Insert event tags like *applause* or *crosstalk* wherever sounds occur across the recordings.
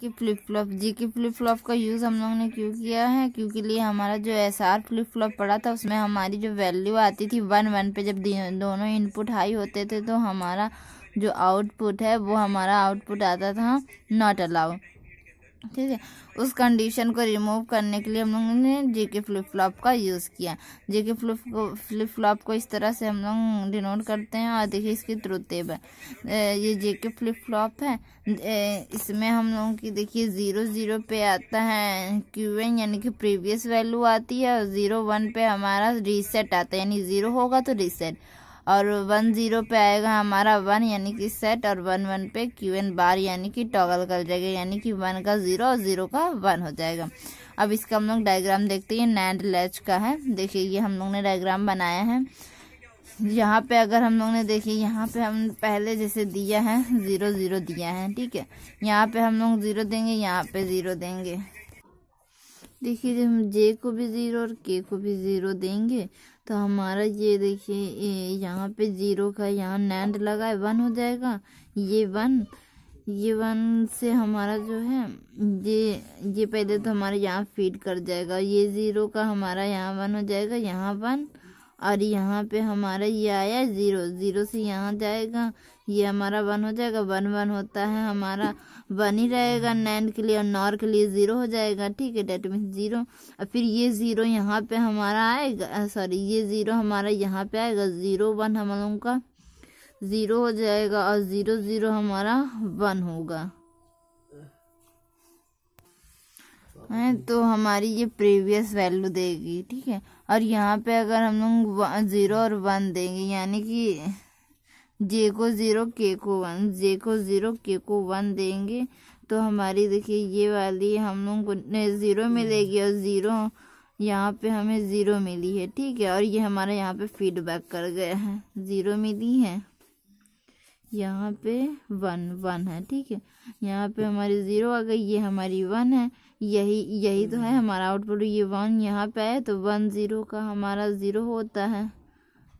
की flip flop जी की flip flop का यूज़ हम लोग ने क्यों किया है क्योंकि लिए हमारा जो एस आर फ्लिप फ्लॉप पड़ा था उसमें हमारी जो वैल्यू आती थी वन वन पे जब दोनों इनपुट हाई होते थे तो हमारा जो आउटपुट है वो हमारा आउटपुट आता था नॉट अलाउ ठीक है उस कंडीशन को रिमूव करने के लिए हम लोगों ने जेके फ्लिप फ्लॉप का यूज़ किया जेके फ्लिप फ्लिप फ्लॉप को इस तरह से हम लोग डिनोट करते हैं और देखिए इसकी त्रुतेब है ये जेके फ्लिप फ्लॉप है इसमें हम लोगों की देखिए ज़ीरो ज़ीरो पे आता है क्यू एन यानी कि प्रीवियस वैल्यू आती है और ज़ीरो वन पे हमारा रीसेट आता है यानी ज़ीरो होगा तो रीसेट और वन ज़ीरो पे आएगा हमारा वन यानी कि सेट और वन वन पे क्यू एन बार यानी कि टॉगल कर जाएगा यानी कि वन का ज़ीरो और ज़ीरो का वन हो जाएगा अब इसका हम लोग डायग्राम देखते हैं नैंड लैच का है देखिए ये हम लोग ने डायग्राम बनाया है यहाँ पे अगर हम लोग ने देखिए यहाँ पे हम पहले जैसे दिया है ज़ीरो ज़ीरो दिया है ठीक है यहाँ पे हम लोग ज़ीरो देंगे यहाँ पे ज़ीरो देंगे देखिए हम जे को भी ज़ीरो और के को भी ज़ीरो देंगे तो हमारा ये देखिए यहाँ पे ज़ीरो का यहाँ नैंड लगा है वन हो जाएगा ये वन ये वन से हमारा जो है ये ये पहले तो हमारा यहाँ फीड कर जाएगा ये ज़ीरो का हमारा यहाँ वन हो जाएगा यहाँ वन और यहाँ पे हमारा ये आया ज़ीरो ज़ीरो से यहाँ जाएगा ये हमारा वन हो जाएगा वन वन होता है हमारा वन ही रहेगा नाइन के लिए और नॉर के लिए ज़ीरो हो जाएगा ठीक है डेट मीन ज़ीरो और फिर ये ज़ीरो यहाँ पे हमारा आएगा सॉरी ये ज़ीरो हमारा यहाँ पे आएगा ज़ीरो वन हम लोगों का ज़ीरो हो जाएगा और ज़ीरो ज़ीरो हमारा वन होगा है तो हमारी ये प्रीवियस वैल्यू देगी ठीक है और यहाँ पे अगर हम लोग ज़ीरो और वन देंगे यानी कि जे को ज़ीरो के को वन जे को ज़ीरो के को वन देंगे तो हमारी देखिए ये वाली हम लोग को ज़ीरो हम्म। मिलेगी और ज़ीरो यहाँ पे हमें ज़ीरो मिली है ठीक है और ये हमारे यहाँ पे फीडबैक कर गया है ज़ीरो मिली है यहाँ पे वन वन है ठीक है यहाँ पे हमारी ज़ीरो आ गई ये हमारी वन है यही यही तो है हम्म। हमारा आउटपुट ये वन यहाँ पे है तो वन ज़ीरो का हमारा ज़ीरो होता है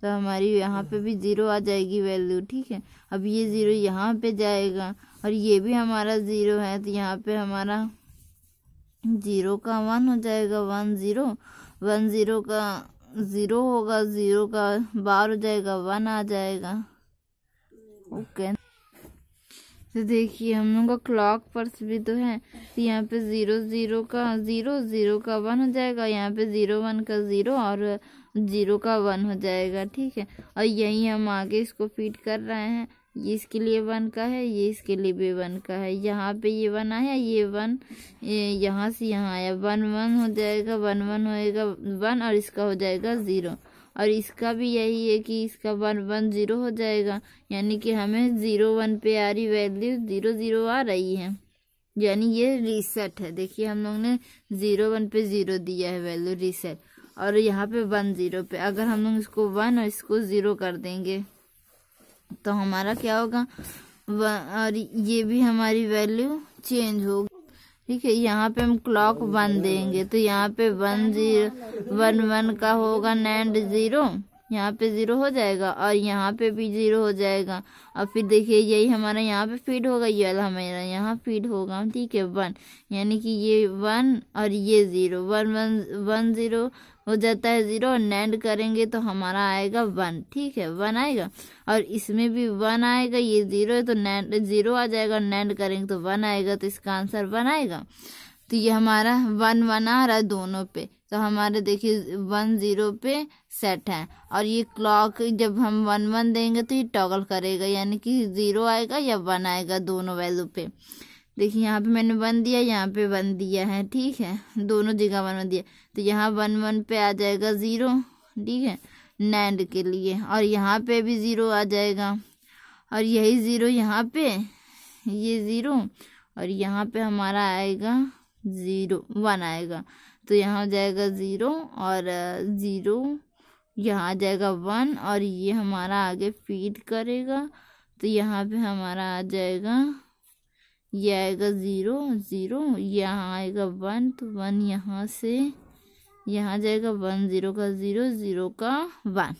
तो हमारी यहाँ पे भी ज़ीरो आ जाएगी वैल्यू ठीक है अब ये ज़ीरो यहाँ पे जाएगा और ये भी हमारा ज़ीरो है तो यहाँ पे हमारा ज़ीरो का वन हो जाएगा वन ज़ीरो वन ज़ीरो का ज़ीरो होगा ज़ीरो का बार हो जाएगा वन आ जाएगा ओके तो देखिए हम लोग का क्लॉक पर्स भी तो है तो यहाँ पे ज़ीरो ज़ीरो का ज़ीरो ज़ीरो का वन हो जाएगा यहाँ पे ज़ीरो वन का ज़ीरो और ज़ीरो का वन हो जाएगा ठीक है और यही हम आगे इसको फिट कर रहे हैं ये इसके लिए वन का है ये इसके लिए भी वन का है यहाँ पे ये वन आया ये वन यहाँ से यहाँ आया वन वन हो जाएगा वन वन होएगा वन और इसका हो जाएगा ज़ीरो और इसका भी यही है कि इसका वन वन ज़ीरो हो जाएगा यानी कि हमें ज़ीरो वन पे आ रही वैल्यू ज़ीरो ज़ीरो आ रही है यानी ये रीसेट है देखिए हम लोग ने ज़ीरो वन पे ज़ीरो दिया है वैल्यू रीसेट और यहाँ पे वन ज़ीरो पे अगर हम लोग इसको वन और इसको ज़ीरो कर देंगे तो हमारा क्या होगा और ये भी हमारी वैल्यू चेंज होगी ठीक है यहाँ पे हम क्लॉक वन देंगे तो यहाँ पे वन जीरो वन वन का होगा नैंड जीरो यहाँ पे जीरो हो जाएगा और यहाँ पे भी जीरो हो जाएगा और फिर देखिए यही हमारा यहाँ पे फीड होगा ये वाला हमारा यहाँ फीड होगा ठीक है वन यानी कि ये वन और ये zero one one one zero हो जाता है ज़ीरो और नैंड करेंगे तो हमारा आएगा वन ठीक है वन आएगा और इसमें भी वन आएगा ये ज़ीरो है तो नैंड ज़ीरो आ जाएगा नैंड करेंगे तो वन आएगा तो इसका आंसर वन आएगा तो ये हमारा वन वन आ रहा है दोनों पे तो हमारे देखिए वन ज़ीरो पे सेट है और ये क्लॉक जब हम वन वन देंगे तो ये टॉगल करेगा यानी कि ज़ीरो आएगा या वन आएगा दोनों वैल्यू पे देखिए यहाँ पे मैंने वन दिया यहाँ पे वन दिया है ठीक है दोनों जगह वन वन दिया तो यहाँ वन वन पे आ जाएगा ज़ीरो ठीक है नैंड के लिए और यहाँ पे भी ज़ीरो आ जाएगा और यही ज़ीरो यहाँ पे ये ज़ीरो और यहाँ पे हमारा आएगा ज़ीरो वन आएगा तो यहाँ हो जाएगा ज़ीरो और ज़ीरो यहाँ आ जाएगा वन और ये हमारा आगे फीड करेगा तो यहाँ पे हमारा आ जाएगा ये आएगा ज़ीरो ज़ीरो यहाँ आएगा वन तो वन यहाँ से यहाँ जाएगा वन ज़ीरो का ज़ीरो ज़ीरो का वन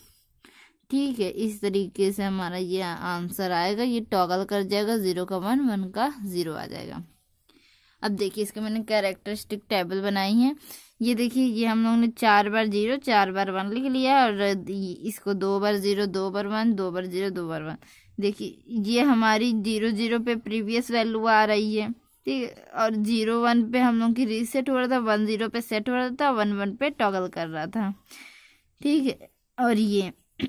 ठीक है इस तरीके से हमारा ये आंसर आएगा ये टॉगल कर जाएगा ज़ीरो का वन वन का ज़ीरो आ जाएगा अब देखिए इसके मैंने कैरेक्टरिस्टिक टेबल बनाई है ये देखिए ये हम लोगों ने चार बार जीरो चार बार वन लिख लिया और इसको दो बार जीरो दो बार वन दो बार जीरो दो बार वन देखिए ये हमारी जीरो जीरो पे प्रीवियस वैल्यू आ रही है ठीक और जीरो वन पे हम लोग की रीसेट हो रहा था वन जीरो पे सेट हो रहा था वन वन पे टॉगल कर रहा था ठीक है और ये *clears throat*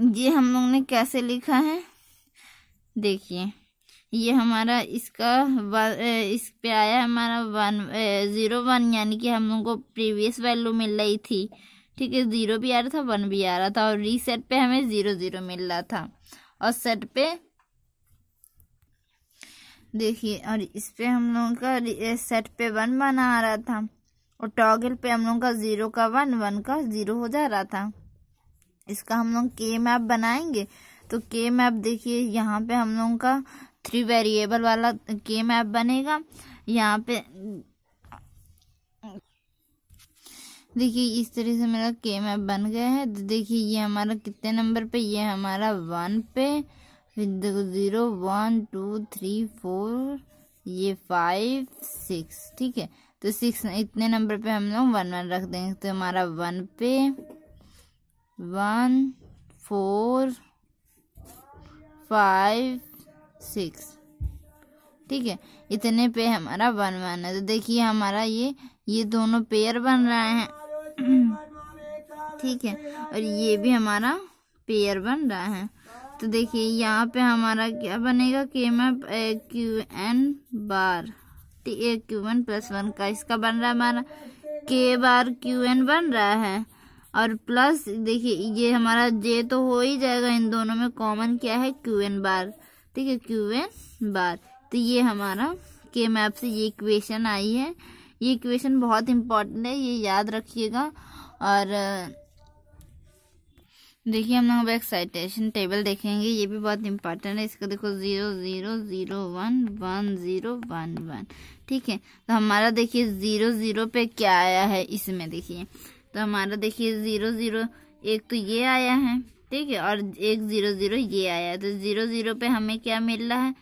ये हम लोग ने कैसे लिखा है देखिए ये हमारा इसका इस पे आया हमारा वन ज़ीरो वन यानी कि हम लोग को प्रीवियस वैल्यू मिल रही थी ठीक है ज़ीरो भी आ रहा था वन भी आ रहा था और रीसेट पे हमें ज़ीरो ज़ीरो मिल रहा था और सेट पे देखिए और इस पे हम लोगों का सेट पे वन वन आ रहा था और टॉगल पे हम लोगों का ज़ीरो का वन वन का ज़ीरो हो जा रहा था इसका हम लोग के मैप बनाएंगे तो के मैप देखिए यहाँ पे हम लोगों का थ्री वेरिएबल वाला के मैप बनेगा यहाँ पे देखिए इस तरह से मेरा केम ऐप बन गया है तो देखिए ये हमारा कितने नंबर पे ये हमारा वन पे फिर देखो zero one two three four ये फाइव सिक्स ठीक है तो सिक्स इतने नंबर पे हम लोग वन वन रख देंगे तो हमारा वन पे वन फोर फाइव सिक्स ठीक है इतने पे हमारा वन वन है तो देखिए हमारा ये ये दोनों पेयर बन रहे हैं हम्म। ठीक है और ये भी हमारा पेयर बन रहा है तो देखिए यहाँ पे हमारा क्या बनेगा K map F Q N bar A Q N plus one का इसका बन रहा है हमारा के बार क्यू एन बन रहा है और प्लस देखिए ये हमारा जे तो हो ही जाएगा इन दोनों में कॉमन क्या है क्यू एन बार ठीक है क्यू एन बार तो ये हमारा के मैप से ये इक्वेशन आई है ये इक्वेशन बहुत इम्पॉर्टेंट है ये याद रखिएगा और देखिए हम लोग एक टेबल देखेंगे ये भी बहुत इम्पोर्टेंट है इसका देखो zero zero zero one one zero one one ठीक है तो हमारा देखिए ज़ीरो ज़ीरो पे क्या आया है इसमें देखिए तो हमारा देखिए ज़ीरो ज़ीरो एक तो ये आया है ठीक है और एक ज़ीरो ज़ीरो ये आया है तो ज़ीरो ज़ीरो पे हमें क्या मिल रहा है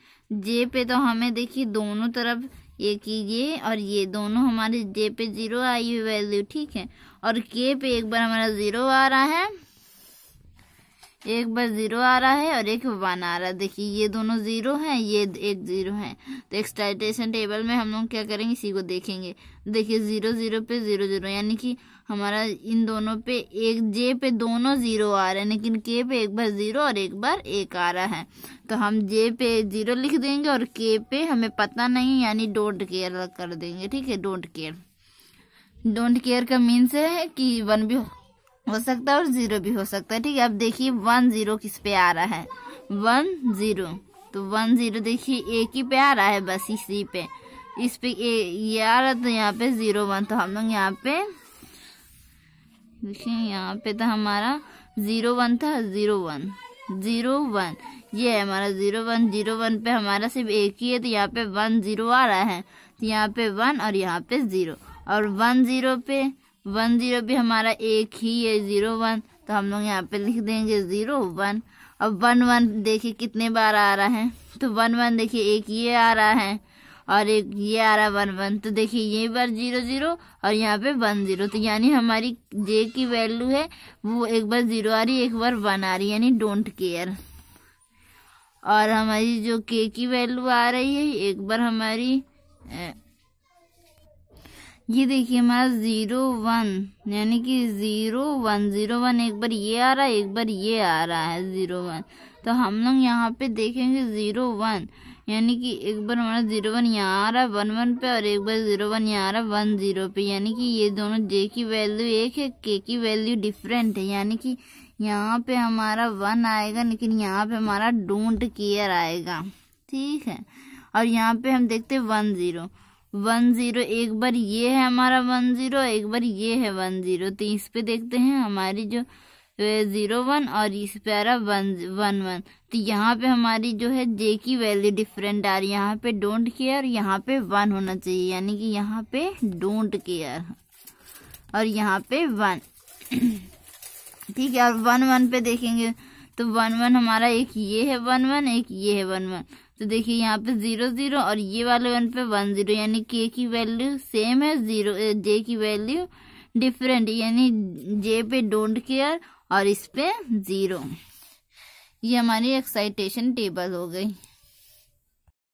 जे पे तो हमें देखिए दोनों तरफ ये कीजिए और ये दोनों हमारे जे पे ज़ीरो आई हुई वैल्यू ठीक है और के पे एक बार हमारा ज़ीरो आ रहा है एक बार ज़ीरो आ रहा है और एक वन आ रहा है देखिए ये दोनों ज़ीरो हैं ये एक ज़ीरो है तो एक्सटाइटेशन टेबल में हम लोग क्या करेंगे इसी को देखेंगे देखिए ज़ीरो ज़ीरो पे ज़ीरो ज़ीरो यानी कि हमारा इन दोनों पे एक जे पे दोनों ज़ीरो आ रहे हैं लेकिन के पे एक बार ज़ीरो और एक बार एक आ रहा है तो हम जे पे ज़ीरो लिख देंगे और के पे हमें पता नहीं यानी डोंट केयर कर देंगे ठीक है डोंट केयर डोंट केयर का मीन्स है कि वन भी हो सकता है और ज़ीरो भी हो सकता है ठीक है अब देखिए वन ज़ीरो किस पे आ रहा है वन ज़ीरो तो वन ज़ीरो देखिए एक ही पे आ रहा है बस इसी पे इस पे ये आ रहा तो यहाँ पे ज़ीरो वन तो हम लोग यहाँ पे देखिए यहाँ पे था तो हमारा ज़ीरो वन था ज़ीरो वन ज़ीरो वन ये है हमारा ज़ीरो वन जीरो वन पे हमारा सिर्फ एक ही है तो यहाँ पे वन ज़ीरो आ रहा है तो यहाँ पे वन और यहाँ पे ज़ीरो और वन ज़ीरो पे वन ज़ीरो भी हमारा एक ही है ज़ीरो वन तो हम लोग यहाँ पे लिख देंगे ज़ीरो वन और वन वन देखिए कितने बार आ रहा है तो वन वन देखिए एक ये आ रहा है और एक ये आ रहा वन वन तो देखिए ये बार जीरो जीरो और यहाँ पे वन जीरो तो यानी हमारी जे की वैल्यू है वो एक बार जीरो आ रही है एक बार वन आ रही यानी डोंट केयर और हमारी जो के की वैल्यू आ रही है एक बार हमारी ये देखिए हमारा ज़ीरो वन यानी कि ज़ीरो वन ज़ीरो वन एक बार ये आ रहा है एक बार ये आ रहा है ज़ीरो वन तो हम लोग यहाँ पे देखेंगे ज़ीरो वन यानी कि एक बार हमारा जीरो वन यहाँ आ रहा है वन वन पे और एक बार जीरो वन यहाँ आ रहा है वन जीरो पे यानी कि ये दोनों जे की वैल्यू एक है के की वैल्यू डिफरेंट है यानी कि यहाँ पे हमारा वन आएगा लेकिन यहाँ पे हमारा डोंट केयर आएगा ठीक है और यहाँ पे हम देखते हैं वन जीरो वन जीरो एक बार ये है हमारा वन जीरो एक बार ये है वन जीरो तो इस पे देखते हैं हमारी जो ज़ीरो वन और इस पैरा वन वन वन तो यहाँ पे हमारी जो है जे की वैल्यू डिफरेंट आ रही है यहाँ पे डोंट केयर यहाँ पे वन होना चाहिए यानी कि यहाँ पे डोंट केयर और यहाँ पे वन *clears throat* ठीक है और वन वन पे देखेंगे तो वन वन हमारा एक ये है वन वन एक ये है वन वन तो देखिए यहाँ पे जीरो जीरो और ये वाले वन पे वन जीरो यानी के की वैल्यू सेम है जीरो जे की वैल्यू डिफरेंट यानी जे पे डोंट केयर और इस पे ज़ीरो ये हमारी एक्साइटेशन टेबल हो गई